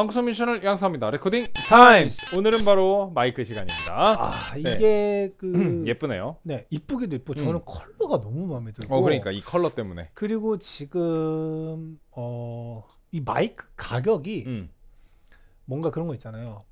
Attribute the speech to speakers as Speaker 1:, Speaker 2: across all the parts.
Speaker 1: 방구석 미션을 양성합니다. 레코딩 타임스. 오늘은 바로 마이크 시간입니다. 아 네. 이게 그 예쁘네요.
Speaker 2: 네, 이쁘기도 예뻐. 음. 저는 음. 컬러가 너무 마음에 들고. 어 그러니까 이 컬러 때문에. 그리고 지금 어이 마이크 가격이 음. 뭔가 그런 거 있잖아요.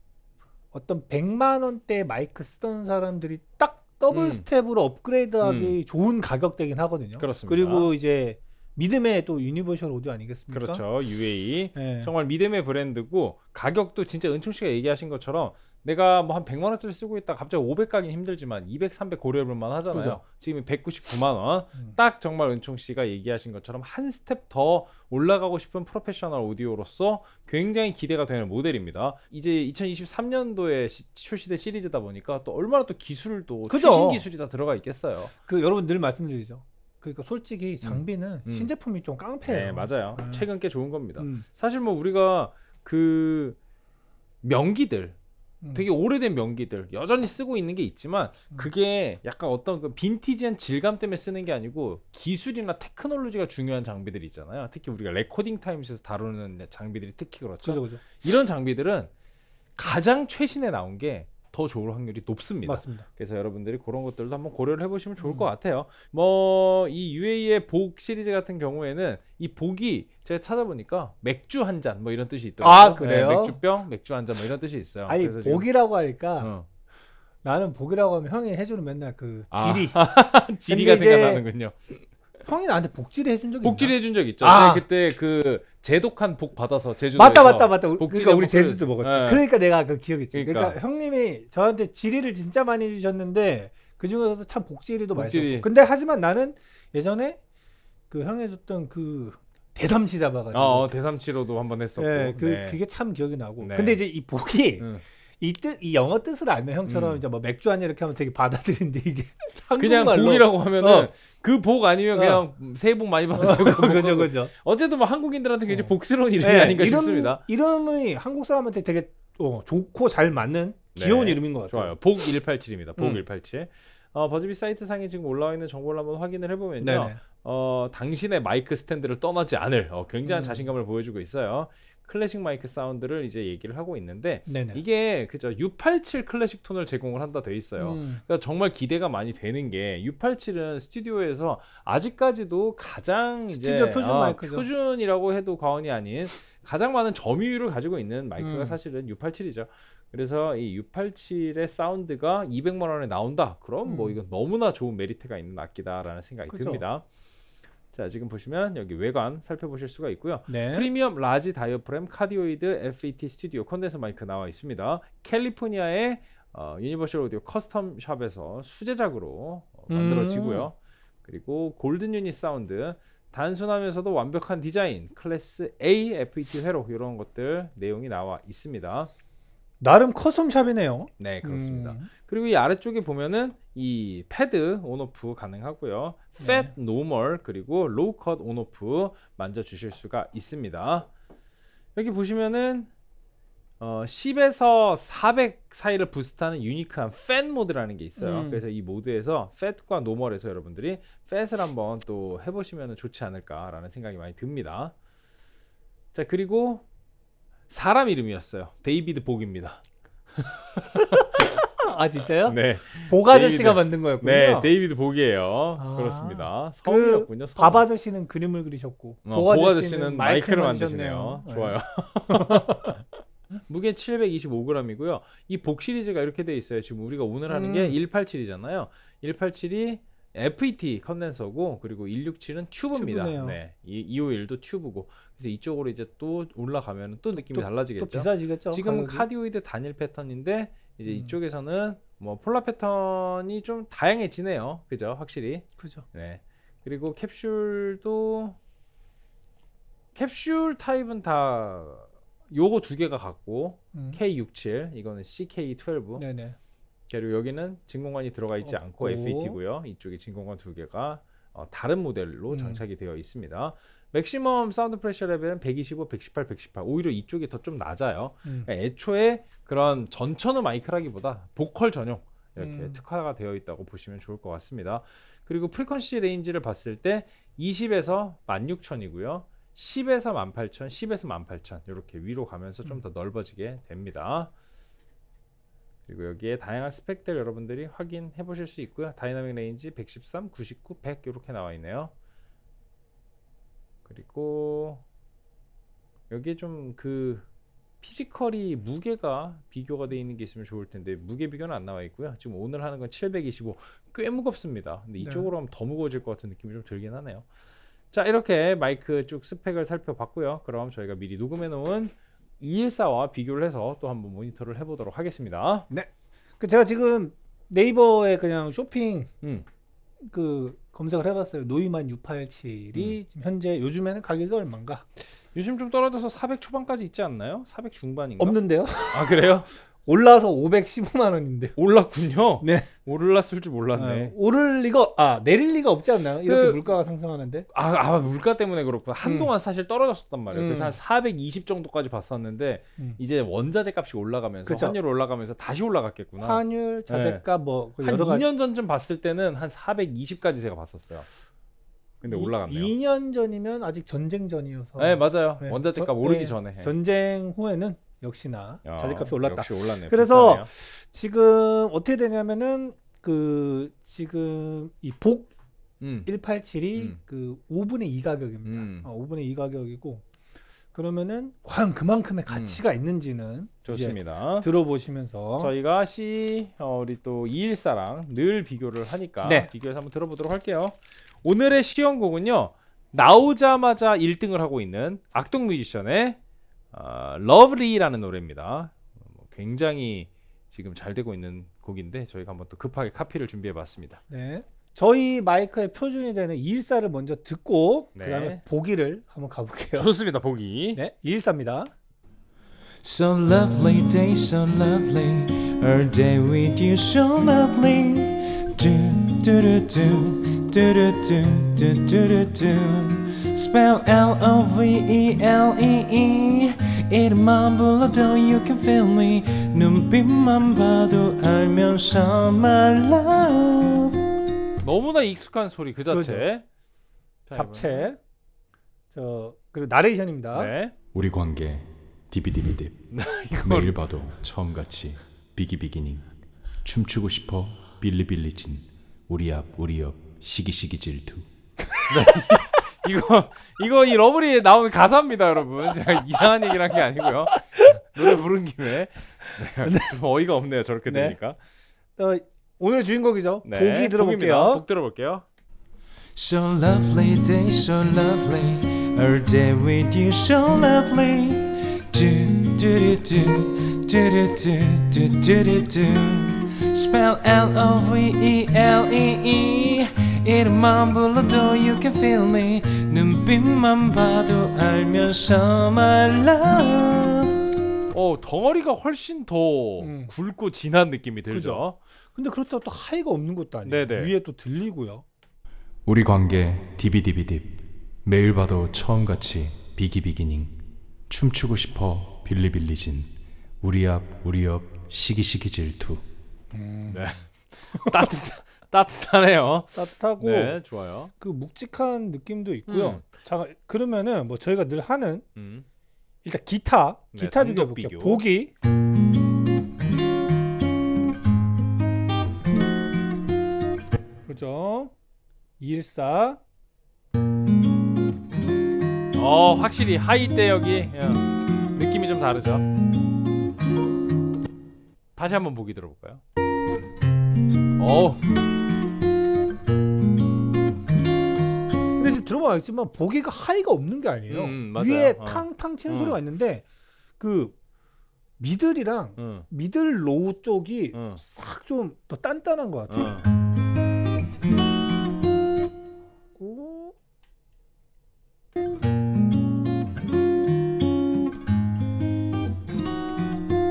Speaker 2: 어떤 100만 원대 마이크 쓰던 사람들이 딱 더블 음. 스텝으로 업그레이드하기 음. 좋은 가격대긴 하거든요. 그렇습니다. 그리고 이제 믿음의 또 유니버셜 오디오 아니겠습니까? 그렇죠.
Speaker 1: UA 네. 예. 정말 믿음의 브랜드고 가격도 진짜 은총 씨가 얘기하신 것처럼 내가 뭐한 100만 원짜리 쓰고 있다 갑자기 500 가긴 힘들지만 200, 300 고려해볼 만 하잖아요. 그죠. 지금 199만 원. 음. 딱 정말 은총 씨가 얘기하신 것처럼 한 스텝 더 올라가고 싶은 프로페셔널 오디오로서 굉장히 기대가 되는 모델입니다. 이제 2023년도에 시, 출시된 시리즈다 보니까 또 얼마나 또 기술도 그죠. 최신 기술이 다 들어가 있겠어요. 그 여러분 늘 말씀드리죠.
Speaker 2: 그러니까 솔직히 음. 장비는 음. 신제품이 좀 깡패예요. 네,
Speaker 1: 맞아요. 음. 최근 게 좋은 겁니다. 음. 사실 뭐 우리가 그 명기들 음. 되게 오래된 명기들 여전히 쓰고 있는 게 있지만 음. 그게 약간 어떤 그 빈티지한 질감 때문에 쓰는 게 아니고 기술이나 테크놀로지가 중요한 장비들이 있잖아요. 특히 우리가 레코딩 타임스에서 다루는 장비들이 특히 그렇죠. 그죠, 그죠. 이런 장비들은 가장 최신에 나온 게더 좋을 확률이 높습니다. 맞습니다. 그래서 여러분들이 그런 것들도 한번 고려를 해보시면 좋을 음. 것 같아요. 뭐 이 UAE의 복 시리즈 같은 경우에는 이 복이 제가 찾아보니까 맥주 한 잔 뭐 이런 뜻이 있더라고요. 아 네, 그래요? 네, 맥주병, 맥주 한 잔 뭐 이런 뜻이 있어요. 아니 복이라고
Speaker 2: 하니까 어. 나는 복이라고 하면 형이 해주는 맨날 그 아. 지리, 아. 지리가 생각나는군요. 형이 나한테 복지를 해준 적이
Speaker 1: 복지를 해준 적 있죠. 아. 저희 그때 그 제독한 복 받아서 제주도 맞다 맞다 맞다. 그러니까 우리 제주도 먹었지. 네. 그러니까 내가 그 기억이 있지. 그러니까. 그러니까.
Speaker 2: 형님이 저한테 지리를 진짜 많이 해주셨는데 그 중에서도 참 복지리도 복지리. 많이 줬고. 근데 하지만 나는 예전에 그 형해줬던 그 대삼치 잡아가지고 어, 대삼치로도 한번 했었고 네, 그 네. 그게 참 기억이 나고. 네. 근데 이제 이 복이 음. 이뜻이 영어 뜻을 알면 형처럼 음. 이제 뭐 맥주 한잔 이렇게 하면 되게 받아들인데 이게 그냥 한 복이라고 하면은 어. 그복 아니면 어. 그냥 새해 복 많이 받으세요. 어. 그죠 그죠. 어쨌든 뭐 한국인들한테 굉장히
Speaker 1: 어. 복스러운 이름이 네, 아닌가 이름, 싶습니다.
Speaker 2: 이름이 한국 사람한테 되게 어, 좋고 잘 맞는
Speaker 1: 네, 귀여운 네. 이름인 것 같아요. 좋아요. 복 187입니다. 복 187. 음. 어, 버즈비 사이트 상에 지금 올라와 있는 정보를 한번 확인을 해보면요. 네네. 어, 당신의 마이크 스탠드를 떠나지 않을 어, 굉장한 음. 자신감을 보여주고 있어요. 클래식 마이크 사운드를 이제 얘기를 하고 있는데 네네. 이게 그죠 687 클래식 톤을 제공을 한다 돼 있어요. 음. 그러니까 정말 기대가 많이 되는 게 687은 스튜디오에서 아직까지도 가장 스튜디오 이제, 표준 어, 마이크죠. 표준이라고 해도 과언이 아닌 가장 많은 점유율을 가지고 있는 마이크가 음. 사실은 687이죠. 그래서 이 687의 사운드가 200만 원에 나온다. 그럼 뭐 음. 뭐 이건 너무나 좋은 메리트가 있는 악기다라는 생각이 그쵸. 듭니다. 자 지금 보시면 여기 외관 살펴보실 수가 있고요. 네. 프리미엄 라지 다이어프램 카디오이드 FET 스튜디오 컨덴서 마이크 나와 있습니다. 캘리포니아의 어, 유니버셜 오디오 커스텀 샵에서 수제작으로 어, 음. 만들어지고요. 음. 그리고 골든 유닛 사운드 단순하면서도 완벽한 디자인 클래스 A FET 회로 이런 것들 내용이 나와 있습니다.
Speaker 2: 나름 커스텀 샵이네요.
Speaker 1: 네 그렇습니다. 음. 그리고 이 아래쪽에 보면은 이 패드 온오프 가능하고요. 네. 노멀 그리고 로우 컷 온오프 만져 주실 수가 있습니다. 여기 보시면은 어, 10에서 400 사이를 부스트하는 유니크한 팬 모드라는 게 있어요. 음. 그래서 이 모드에서 팻과 노멀에서 여러분들이 팻을 한번 또 해보시면 좋지 않을까라는 생각이 많이 듭니다. 자 그리고 사람 이름이었어요. 데이비드 복입니다.
Speaker 2: 아 진짜요? 네. 복 아저씨가 만든 거였군요. 네,
Speaker 1: 데이비드 복이에요. 아, 그렇습니다. 성이었군요. 그, 밥
Speaker 2: 아저씨는 그림을 그리셨고 어, 복, 아저씨는, 아저씨는 마이크를, 마이크를 만드시네요. 네. 좋아요.
Speaker 1: 무게 725g이고요. 이 복 시리즈가 이렇게 돼 있어요. 지금 우리가 오늘 하는 음. 게 187이잖아요. 187이 FET 컨덴서고 그리고 167은 튜브입니다. 튜브네요. 네. 이 251도 튜브고. 그래서 이쪽으로 이제 또 올라가면 또 느낌이 또, 달라지겠죠. 또 비싸지겠죠. 지금 가격이. 카디오이드 단일 패턴인데 이제 음. 이쪽에서는 뭐 폴라 패턴이 좀 다양해지네요. 그죠? 확실히. 그죠. 네. 그리고 캡슐도 캡슐 타입은 다 요거 두 개가 같고 음. K67 이거는 CK12. 네네. 그리고 여기는 진공관이 들어가 있지 없고. 않고 FET고요. 이쪽에 진공관 두 개가 어, 다른 모델로 음. 장착이 되어 있습니다. 맥시멈 사운드 프레셔 레벨은 125, 118, 118. 오히려 이쪽이 더 좀 낮아요. 음. 그러니까 애초에 그런 전천후 마이크라기보다 보컬 전용 이렇게 음. 특화가 되어 있다고 보시면 좋을 것 같습니다. 그리고 프리퀀시 레인지를 봤을 때 20에서 16,000이고요. 10에서 18,000, 10에서 18,000 이렇게 위로 가면서 좀더 음. 넓어지게 됩니다. 그리고 여기에 다양한 스펙들 여러분들이 확인해 보실 수 있고요. 다이나믹 레인지 113, 99, 100 이렇게 나와 있네요. 그리고 여기에 좀 그 피지컬이 무게가 비교가 되어 있는 게 있으면 좋을 텐데 무게 비교는 안 나와 있고요. 지금 오늘 하는 건 725. 꽤 무겁습니다. 근데 이쪽으로 네. 하면 더 무거워질 것 같은 느낌이 좀 들긴 하네요. 자, 이렇게 마이크 쭉 스펙을 살펴봤고요. 그럼 저희가 미리 녹음해 놓은 214와 비교를 해서 또 한번 모니터를 해보도록 하겠습니다.
Speaker 2: 네. 그 제가 지금 네이버에 그냥 쇼핑 음. 그 검색을 해봤어요. 노이만 687이 음. 지금 현재 요즘에는 가격이 얼마인가? 요즘 좀 떨어져서 400 초반까지 있지 않나요? 400 중반인가? 없는데요? 아 그래요? 올라서 515만 원인데. 올랐군요. 네. 올랐을 줄 몰랐네. 아, 오를 리가 아 내릴 리가 없지 않나요? 그 이렇게 그, 물가가 상승하는데.
Speaker 1: 아, 아 물가 때문에 그렇구 음. 한동안 음. 사실 떨어졌었단 말이에요. 음. 그래서 한420 정도까지 봤었는데 음. 이제 원자재 값이 올라가면서 그쵸? 환율 올라가면서 다시 올라갔겠구나. 환율, 네. 자재값
Speaker 2: 네. 뭐한 2년
Speaker 1: 전쯤 봤을 때는 한 420까지 제가 봤었어요. 근데 올라갔네요.
Speaker 2: 2년 전이면 아직 전쟁 전이어서. 네 맞아요. 네. 원자재값 오르기 네. 전에. 전쟁 후에는 역시나 어, 자재값이 올랐다. 역시 올랐네요. 그래서 비싸네요. 지금 어떻게 되냐면은 그 지금 이복 음. 187이 음. 그 5분의 2 가격입니다. 음. 어, 5분의 2 가격이고 그러면은 과연 그만큼의 음. 가치가 있는지는 좋습니다. 들어보시면서 저희가
Speaker 1: C 어, 우리 또 214랑 늘 비교를 하니까 네. 비교해서 한번 들어보도록 할게요. 오늘의 시연곡은요. 나오자마자 1등을 하고 있는 악동 뮤지션의 러블리라는 아, 노래입니다. 뭐 굉장히 지금 잘 되고 있는 곡인데 저희가 한번 또 급하게 카피를 준비해 봤습니다.
Speaker 2: 네. 저희 마이크의 표준이 되는 2 1를 먼저 듣고 네. 그다음에 보기를 한번 가볼게요. 좋습니다. 보기. 네. 2 1입니다 So lovely day, so lovely.
Speaker 3: Our day with you, so lovely. do do do do do do do do do. Spell L-O-V-E-L-E-E e e. 이름만 불러도 you can feel me 눈빛만
Speaker 2: 봐도
Speaker 3: 알면서 my love
Speaker 2: 너무나 익숙한 소리 그 자체 그렇죠. 잡채 저 그리고 나레이션입니다 네.
Speaker 1: 우리 관계 디비디비딥 매일 봐도 처음같이 비기비기닝 춤추고 싶어 빌리빌리진 우리 앞 우리 옆 시기시기 질투 네. 이거 이거 이 러블이 나온 가사입니다, 여러분. 제가 이상한 얘기를 한 게 아니고요. 노래 부른 김에 네, 네, 좀 어이가 없네요, 저렇게 네. 되니까. 어, 오늘 주인공이죠. 네, 독이 들어볼게요. 독 들어볼게요.
Speaker 3: So lovely day, so lovely. Our day with you, so lovely. Do do do do do do do do do do. Spell L O V E L E E. 이름만 불러도 you can feel me 눈빛만 봐도 알면서
Speaker 1: my love 어 덩어리가 훨씬 더 음. 굵고 진한 느낌이 들죠 그죠?
Speaker 2: 근데 그렇다고 또 하이가 없는 것도 아니에요 네네.
Speaker 1: 네. 위에 또 들리고요 우리 관계 디비디비딥 매일 봐도 처음같이 비기비기닝 춤추고 싶어 빌리빌리진 우리 앞 우리 옆 시기시기 질투 음. 네 따뜻한 따뜻하네요. 따뜻하고 네, 좋아요.
Speaker 2: 그 묵직한 느낌도 있고요. 음. 그러면은 뭐 저희가 늘 하는 음. 일단 기타 네, 기타 비교 볼게요. 보기 그죠?
Speaker 1: 2 1 어, 확실히 하이 때 여기 예, 느낌이 좀 다르죠. 다시 한번 보기
Speaker 2: 들어볼까요? 어 들어봐면 알겠지만 보기가 하이가 없는 게 아니에요. 음, 음 위에 어. 탕탕 치는 어. 소리가 있는데 그 미들이랑 어. 미들 로우 쪽이 싹 좀 더 단단한 것 같아요. 어.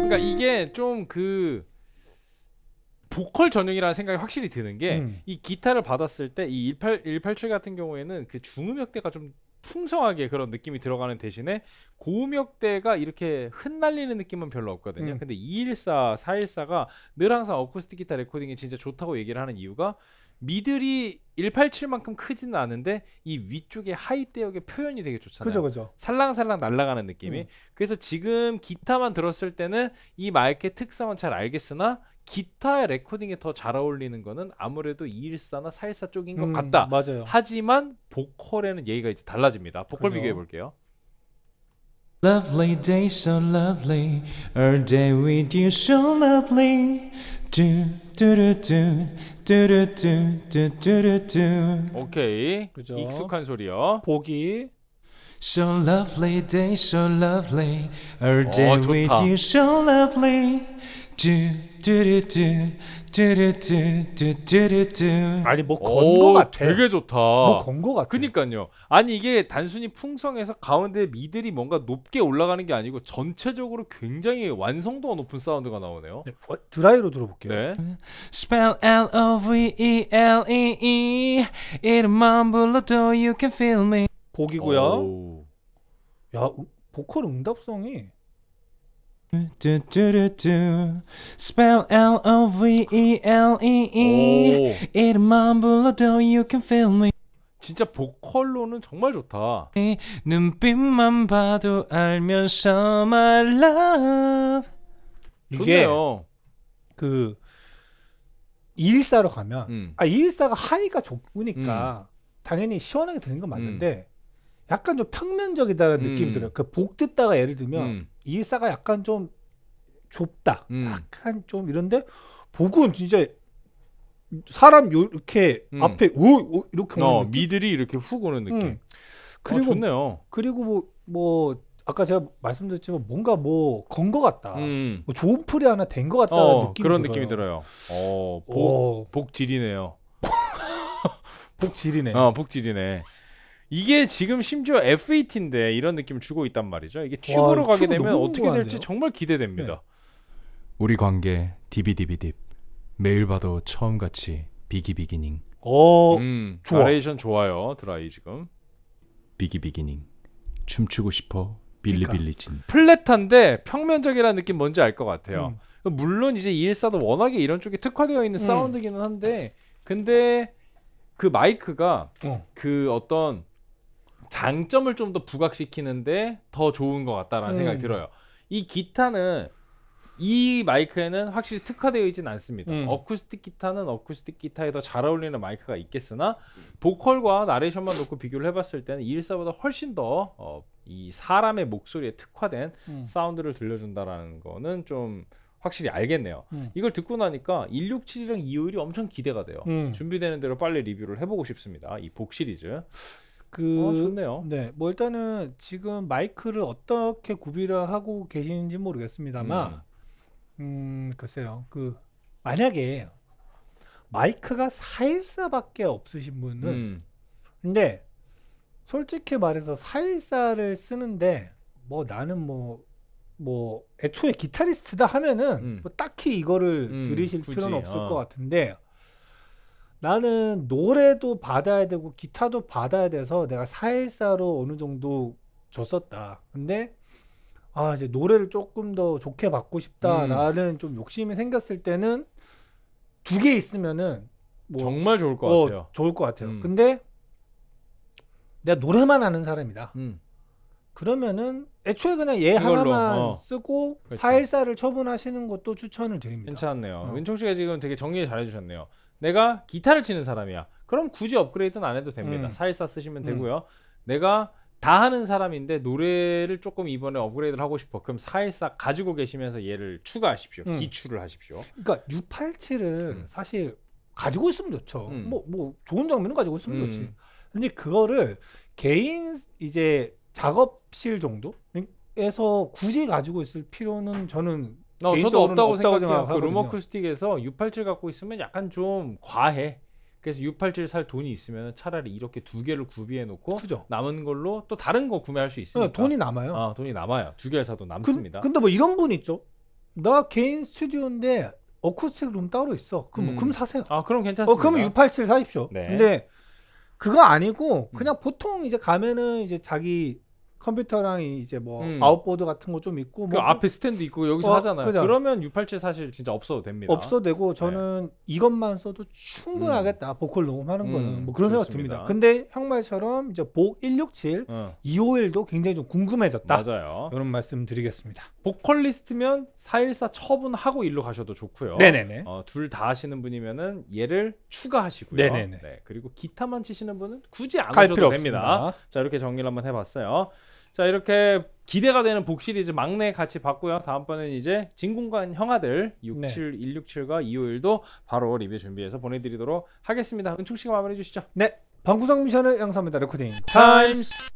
Speaker 1: 그러니까 이게 좀그 보컬 전용이라는 생각이 확실히 드는 게이 음. 기타를 받았을 때이187 187 같은 경우에는 그 중음역대가 좀 풍성하게 그런 느낌이 들어가는 대신에 고음역대가 이렇게 흩날리는 느낌은 별로 없거든요. 음. 근데 214, 414가 늘 항상 어쿠스틱 기타 레코딩이 진짜 좋다고 얘기를 하는 이유가 미들이 187만큼 크지는 않은데 이 위쪽에 하이 대역의 표현이 되게 좋잖아요. 그죠, 그죠. 살랑살랑 날아가는 느낌이. 음. 그래서 지금 기타만 들었을 때는 이 마이크의 특성은 잘 알겠으나 기타 레코딩에 더 잘 어울리는 거는 아무래도 214나 414 쪽인 것 음, 같다. 맞아요. 하지만 보컬에는 얘기가 이제 달라집니다. 보컬 그죠. 비교해 볼게요.
Speaker 3: Lovely day, so lovely. Our day with you, so lovely. Do do do do do do do do do do.
Speaker 1: Okay. 그죠? 익숙한 소리요. 보기.
Speaker 3: So lovely day, so lovely. Our day 오, with you, so lovely. 아니 뭐 건 거같 되게 좋다. 뭐 건
Speaker 1: 거 같아. 그니까요. 아니 이게 단순히 풍성해서 가운데 미들이 뭔가 높게 올라가는 게 아니고 전체적으로 굉장히 완성도가 높은 사운드가 나오네요. 네. 어, 드라이로 들어볼게요. 네. Spell
Speaker 3: L O V E L E E 이름만 불러도 you can feel me.
Speaker 2: 곡이고요. 야 보컬 응답성이
Speaker 3: 뚜뚜뚜뚜 Spell L-O-V-E-L-E-E 이름만 불러도 you can feel me 진짜 보컬로는 정말 좋다 눈빛만 봐도
Speaker 2: 알면서 my love
Speaker 1: 이게 좋네요.
Speaker 2: 그 214로 가면 음. 아 214가 하이가 좁으니까 음. 당연히 시원하게 드는 건 맞는데 음. 약간 좀 평면적이다라는 느낌이 음. 들어요 그복 듣다가 예를 들면 음. 이사가 약간 좀 좁다. 음. 약간 좀 이런데 복은 진짜 사람 요 이렇게 음. 앞에 우, 우 이렇게 어, 오는 미들이
Speaker 1: 이렇게 훅 오는 느낌. 음. 어,
Speaker 2: 그리고 어, 좋네요. 그리고 뭐, 뭐 아까 제가 말씀드렸지만 뭔가 뭐건 거 같다. 음. 뭐 좋은 풀이 하나 된 거 같다는 어, 느낌 그런 들어요. 느낌이 들어요.
Speaker 1: 어, 복, 복질이네요.
Speaker 2: 복질이네.
Speaker 1: 어, 복질이네. 이게 지금 심지어 FAT인데 이런 느낌을 주고 있단 말이죠. 이게 튜브로 와, 가게 되면 어떻게 궁금한데요? 될지 정말 기대됩니다. 네. 우리 관계 디비디비딥 매일 봐도 처음같이 비기비기닝 어, 음, 좋아. 나레이션 좋아요. 드라이 지금. 비기비기닝 춤추고 싶어 그러니까. 빌리빌리진 플랫한데 평면적이라는 느낌 뭔지 알 것 같아요. 음. 물론 이제 214도 워낙에 이런 쪽에 특화되어 있는 음. 사운드기는 한데 근데 그 마이크가 어. 그 어떤 장점을 좀 더 부각시키는데 더 좋은 것 같다라는 음. 생각이 들어요. 이 기타는 이 마이크에는 확실히 특화되어 있진 않습니다. 음. 어쿠스틱 기타는 어쿠스틱 기타에 더 잘 어울리는 마이크가 있겠으나 보컬과 나레이션만 놓고 비교를 해봤을 때는 이일사보다 훨씬 더 어, 이 사람의 목소리에 특화된 음. 사운드를 들려준다라는 거는 좀 확실히 알겠네요. 음. 이걸 듣고 나니까 1671이랑 이율이 엄청 기대가 돼요. 음. 준비되는 대로 빨리 리뷰를 해보고 싶습니다. 이 복
Speaker 2: 시리즈. 그 어, 좋네요. 네, 뭐 일단은 지금 마이크를 어떻게 구비를 하고 계시는지 모르겠습니다만, 음, 음 글쎄요. 그 만약에 마이크가 4일사밖에 없으신 분은, 음. 근데 솔직히 말해서 4일사를 쓰는데 뭐 나는 뭐뭐 뭐 애초에 기타리스트다 하면은 음. 뭐 딱히 이거를 음, 들으실 필요는 없을 어. 것 같은데 나는 노래도 받아야 되고 기타도 받아야 돼서 내가 4일사로 어느 정도 줬었다. 근데 아 이제 노래를 조금 더 좋게 받고 싶다라는 음. 좀 욕심이 생겼을 때는 두 개 있으면은 뭐 정말 좋을 것 어, 같아요. 좋을 것 같아요. 음. 근데 내가 노래만 하는 사람이다. 음. 그러면은 애초에 그냥 얘 예 이걸로, 하나만 어. 쓰고 그렇죠. 414를 처분하시는 것도 추천을 드립니다. 괜찮네요.
Speaker 1: 어. 민총 씨가 지금 되게 정리 잘 해주셨네요. 내가 기타를 치는 사람이야. 그럼 굳이 업그레이드는 안 해도 됩니다. 음. 사일사 쓰시면 음. 되고요. 내가 다 하는 사람인데 노래를 조금 이번에 업그레이드를 하고 싶어. 그럼 사일사 가지고 계시면서 얘를 추가하십시오. 음. 기출을 하십시오. 그러니까
Speaker 2: 687은 음. 사실 가지고 있으면 좋죠. 뭐뭐 뭐 좋은 장면은 가지고 있으면 좋지. 근데 그거를 개인 이제 작업실 정도에서 굳이 가지고 있을 필요는 저는 어, 저도 없다고, 없다고 생각해요. 그 루머쿠스틱에서
Speaker 1: 687 갖고 있으면 약간 좀 과해. 그래서 687살 돈이 있으면 차라리 이렇게 두 개를 구비해 놓고 남은 걸로 또 다른 거 구매할 수 있으니까 네, 돈이 남아요. 아, 돈이 남아요. 두 개를 사도 남습니다. 그, 근데
Speaker 2: 뭐 이런 분 있죠. 나 개인 스튜디오인데 어쿠스틱 룸 따로 있어. 그럼 뭐 음. 그럼 사세요. 아, 그럼 괜찮습니다. 어, 그러687 사십시오. 네. 근데 그거 아니고 그냥 음. 보통 이제 가면은 이제 자기 컴퓨터랑 이제 뭐 음. 아웃보드 같은 거 좀 있고 그 뭐 앞에 스탠드 있고 여기서 어, 하잖아요. 그죠? 그러면 687 사실 진짜 없어도 됩니다. 없어도 되고 네. 저는 네. 이것만 써도 충분하겠다. 음. 보컬 녹음하는 거는 음, 뭐 그런 좋습니다. 생각 듭니다. 근데 형 말처럼 이제 복 167, 어. 251도 굉장히 좀 궁금해졌다. 맞아요. 이런 말씀 드리겠습니다. 보컬리스트면 414 처분하고 일로 가셔도 좋고요. 네네네.
Speaker 1: 어, 둘다 하시는 분이면은 얘를 추가하시고요. 네네네. 네. 그리고 기타만 치시는 분은 굳이 안 하셔도 됩니다. 없습니다. 자 이렇게 정리를 한번 해봤어요. 자 이렇게 기대가 되는 복 시리즈 막내 같이 봤고요. 다음번에는 이제 진공관 형아들 67167과 네. 251도 바로 리뷰 준비해서 보내드리도록 하겠습니다. 은총 씨가 마무리해 주시죠. 네. 방구석 미션을 양산합니다. 레코딩 타임스.